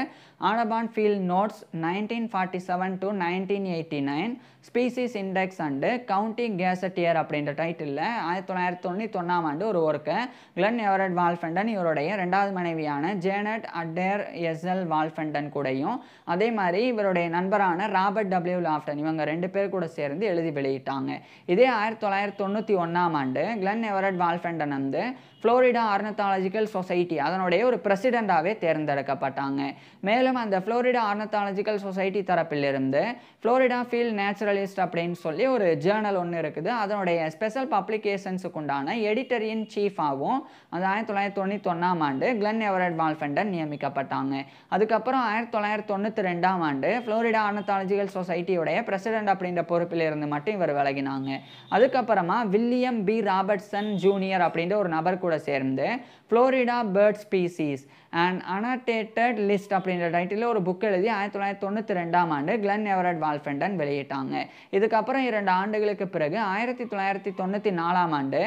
notes nineteen forty seven notes nineteen eighty nine species index and county gazetteer அப்படின்ற டைட்டிலில் ஆயிரத்தி தொள்ளாயிரத்தி தொண்ணூற்றி ஒன்றாம் ஆண்டு ஒரு ஒர்க்கை கிளன் எவரட் வால்ஃபெண்டன் இவருடைய ரெண்டாவது மனைவியான ஜேனட் அடேர் எஸ்எல் வால்ஃபெண்டன் கூடையும் அதே மாதிரி இவருடைய நண்பரான ராபர்ட் டபிள்யூ லாஃப்டன் இவங்க ரெண்டு பேர் கூட சேர்ந்து எழுதி வெளியிட்டாங்க இதே ஆயிரத்தி தொள்ளாயிரத்தி தொண்ணூற்றி ஒன்றாம் ஆண்டு கிளன் எவரட் வால்ஃபெண்டன் வந்து ஃப்ளோரிடா ஆர்னத்தாலஜிக்கல் சொசைட்டி அதனுடைய ஒரு பிரசிடெண்ட்டாகவே தேர்ந்தெடுக்கப்பட்டாங்க மேலும் மேலும் அந்த ஃப்ளோரிடா ஆர்னத்தாலஜிக்கல் சொசைட்டி தரப்பிலிருந்து ஃப்ளோரிடா ஃபீல் நேச்சுரலிஸ்ட் அப்படின்னு சொல்லி ஒரு ஜேர்னல் ஒன்று இருக்குது அதனுடைய ஸ்பெஷல் பப்ளிகேஷன்ஸுக்கு உண்டான எடிட்டரியின் சீஃப் ஆகும் அந்த ஆயிரத்தி தொள்ளாயிரத்தி தொண்ணூற்றி ஒன்றாம் ஆண்டு கிளன் எவரட் வால்ஃபெண்டர் நியமிக்கப்பட்டாங்க அதுக்கப்புறம் ஆயிரத்தி தொள்ளாயிரத்தி தொண்ணூற்றி ரெண்டாம் ஆண்டு ஃப்ளோரிடா ஆர்னத்தாலஜிக்கல் சொசைட்டியுடைய பிரசிடென்ட் அப்படின்ற பொறுப்பிலிருந்து மட்டும் இவர் விலகினாங்க அதுக்கப்புறமா வில்லியம் பி ராபர்ட்ஸன் ஜூனியர் அப்படின்ற ஒரு நபர் கூட சேர்ந்து Florida bird species and Annotated list அப்படின்ற டைட்டில் ஒரு புக் எழுதி ஆயிரத்தி தொள்ளாயிரத்தி தொண்ணூற்றி ரெண்டாம் ஆண்டு கிளன் எவரட் வால்ஃபெண்டன் வெளியிட்டாங்க இதுக்கப்புறம் இரண்டு ஆண்டுகளுக்கு பிறகு ஆயிரத்தி தொள்ளாயிரத்தி தொண்ணூற்றி நாலாம் ஆண்டு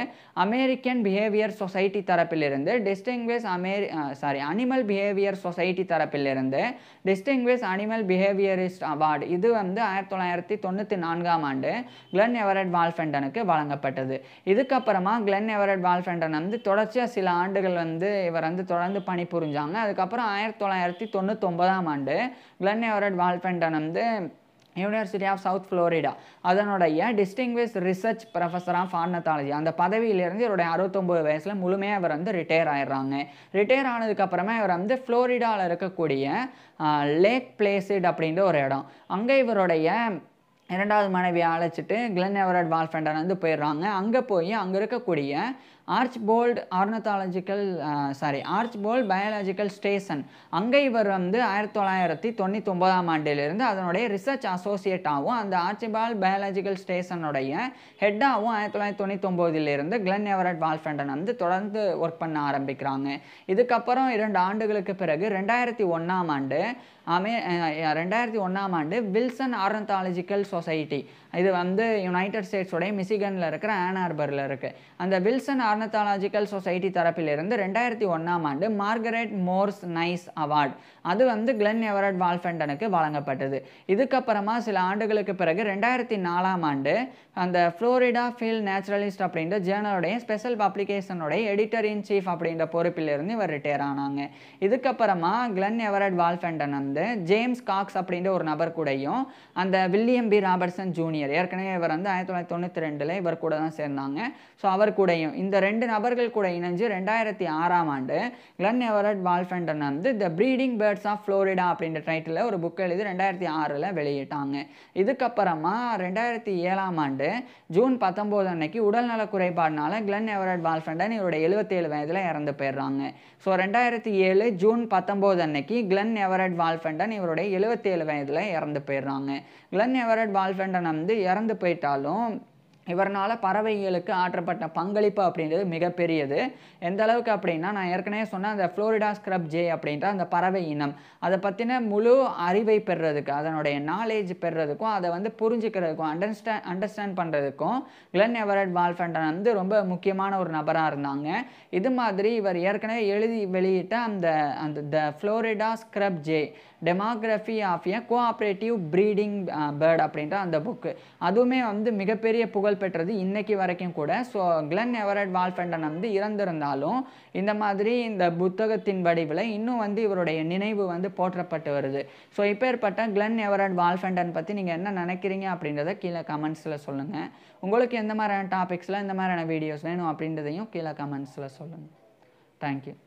அமெரிக்கன் பிஹேவியர் சொசைட்டி தரப்பிலிருந்து டிஸ்டிங்வேஸ் அமெரி சாரி அனிமல் பிஹேவியர் சொசைட்டி தரப்பிலிருந்து டிஸ்டிங்வேஸ் அனிமல் பிஹேவியரிஸ்ட் அவார்டு இது வந்து ஆயிரத்தி தொள்ளாயிரத்தி தொண்ணூற்றி நான்காம் ஆண்டு கிளன் எவரட் வால்ஃபெண்டனுக்கு வழங்கப்பட்டது இதுக்கப்புறமா கிளன் எவரட் வால்ஃபெண்டன் வந்து தொடர்ச்சியாக சில ஆண்டுகள் ஆண்டுகள் வந்து இவர் வந்து தொடர்ந்து பணிபுரிஞ்சாங்க அதுக்கப்புறம் ஆயிரத்தி தொள்ளாயிரத்தி தொண்ணூத்தொம்பதாம் ஆண்டு கிளன் எவரட் வால்பெண்டன் வந்து யூனிவர்சிட்டி ஆஃப் சவுத் ஃப்ளோரிடா அதனுடைய distinguished research professor of ornithology அந்த பதவியிலேருந்து இவருடைய அறுபத்தொம்பது வயசில் முழுமையாக இவர் வந்து ரிட்டையர் ஆயிடுறாங்க ரிட்டையர் ஆனதுக்கப்புறமே இவர் வந்து ஃப்ளோரிடாவில் இருக்கக்கூடிய லேக் பிளேசிட் அப்படின்ற ஒரு இடம் அங்கே இவருடைய இரண்டாவது மனைவியை அழைச்சிட்டு கிளன் எவரட் வால்ஃபெண்டன் வந்து போயிடுறாங்க அங்கே போய் அங்கே இருக்கக்கூடிய Archbold ornithological sorry Archbold biological station அங்கே இவர் வந்து ஆயிரத்தி தொள்ளாயிரத்தி தொண்ணூற்றி ஒன்பதாம் ஆண்டிலிருந்து அதனுடைய ரிசர்ச் அசோசியேட்டாகவும் அந்த ஆர்ச்சிபால் பயாலஜிக்கல் ஸ்டேஷனுடைய ஹெட்டாகவும் ஆயிரத்தி தொள்ளாயிரத்தி தொண்ணூற்றி ஒம்போதிலிருந்து கிளென் எவரட் வால்ஃபண்டன் வந்து தொடர்ந்து ஒர்க் பண்ண ஆரம்பிக்கிறாங்க இதுக்கப்புறம் இரண்டு ஆண்டுகளுக்கு பிறகு ரெண்டாயிரத்தி ஒன்றாம் ஆண்டு ஆமே ரெண்டாயிரத்தி ஒன்றாம் ஆண்டு வில்சன் ஆர்னத்தாலஜிக்கல் சொசைட்டி இது வந்து யுனைடெட் ஸ்டேட்ஸோடைய மிசிகனில் இருக்கிற ஆனார்பரில் இருக்குது அந்த வில்சன் ஆர்னத்தாலஜிக்கல் சொசைட்டி தரப்பிலிருந்து ரெண்டாயிரத்தி ஒன்றாம் ஆண்டு மார்கரெட் மோர்ஸ் நைஸ் அவார்ட் அது வந்து கிளென் எவரட் வால்ஃபெண்டனுக்கு வழங்கப்பட்டது இதுக்கப்புறமா சில ஆண்டுகளுக்கு பிறகு ரெண்டாயிரத்தி நாலாம் ஆண்டு அந்த ஃப்ளோரிடா ஃபீல் நேச்சுரலிஸ்ட் அப்படின்ற ஜேர்னலுடைய ஸ்பெஷல் பப்ளிகேஷனுடைய எடிட்டர் இன் சீஃப் அப்படின்ற பொறுப்பிலிருந்து இவர் ரிட்டையர் ஆனாங்க இதுக்கப்புறமா கிளென் எவரட் வால்ஃபெண்டன் வந்து ஜேம்ஸ் காக்ஸ் அப்படின்ற ஒரு நபர் கூடையும் அந்த வில்லியம் பி ராபர்ட்சன் ஜூனியர் ஏற்கனவே இவர் வந்து ஆயிரத்தி தொள்ளாயிரத்தி தொண்ணூற்றி ரெண்டில் இவர் கூட தான் சேர்ந்தாங்க ஸோ அவர் கூடயும் இந்த ரெண்டு நபர்கள் கூட இணைஞ்சு ரெண்டாயிரத்தி ஆறாம் ஆண்டு கிளென் எவரட் வால்ஃபெண்டன் வந்து the breeding bird birds of Florida அப்படின்ற டைட்டில் ஒரு புக் எழுதி ரெண்டாயிரத்தி ஆறில் வெளியிட்டாங்க இதுக்கப்புறமா ரெண்டாயிரத்தி ஏழாம் ஆண்டு ஜூன் பத்தொம்போது அன்னைக்கு உடல்நல குறைபாடுனால கிளன் எவரட் பால்ஃபண்டன் எழுபத்தி எழுபத்தேழு வயதில் இறந்து போயிடுறாங்க ஸோ ரெண்டாயிரத்தி ஏழு ஜூன் பத்தொம்போது அன்னைக்கு கிளன் எவரட் வால்ஃபண்டன் இவருடைய எழுபத்தேழு வயதில் இறந்து போயிடுறாங்க கிளன் எவரட் வால்ஃபண்டன் வந்து இறந்து போயிட்டாலும் இவரனால் பறவைகளுக்கு ஆற்றப்பட்ட பங்களிப்பு அப்படின்றது மிகப்பெரியது எந்த அளவுக்கு அப்படின்னா நான் ஏற்கனவே சொன்ன அந்த ஃப்ளோரிடா ஸ்க்ரப் ஜே அப்படின்ற அந்த பறவை இனம் அதை பற்றின முழு அறிவை பெறுறதுக்கு அதனுடைய நாலேஜ் பெறுறதுக்கும் அதை வந்து புரிஞ்சுக்கிறதுக்கும் அண்டர்ஸ்டாண்ட் அண்டர்ஸ்டாண்ட் பண்ணுறதுக்கும் கிளென் எவரட் வால்ஃபண்டன் வந்து ரொம்ப முக்கியமான ஒரு நபராக இருந்தாங்க இது மாதிரி இவர் ஏற்கனவே எழுதி வெளியிட்ட அந்த அந்த the Florida scrub jay demography of a cooperative breeding bird அப்படின்ற அந்த புக்கு அதுவுமே வந்து மிகப்பெரிய புகழ் பெற்றது இன்றைக்கி வரைக்கும் கூட ஸோ கிளன் எவரட் வால்ஃபெண்டன் வந்து இறந்திருந்தாலும் இந்த மாதிரி இந்த புத்தகத்தின் வடிவில் இன்னும் வந்து இவருடைய நினைவு வந்து போற்றப்பட்டு வருது ஸோ இப்பேற்பட்ட கிளன் எவரட் வால்ஃபெண்டன் பற்றி நீங்கள் என்ன நினைக்கிறீங்க அப்படின்றத கீழே கமெண்ட்ஸில் சொல்லுங்கள் உங்களுக்கு எந்த மாதிரியான டாபிக்ஸில் இந்த மாதிரியான வீடியோஸ் வேணும் அப்படின்றதையும் கீழே கமெண்ட்ஸில் சொல்லுங்கள் தேங்க்யூ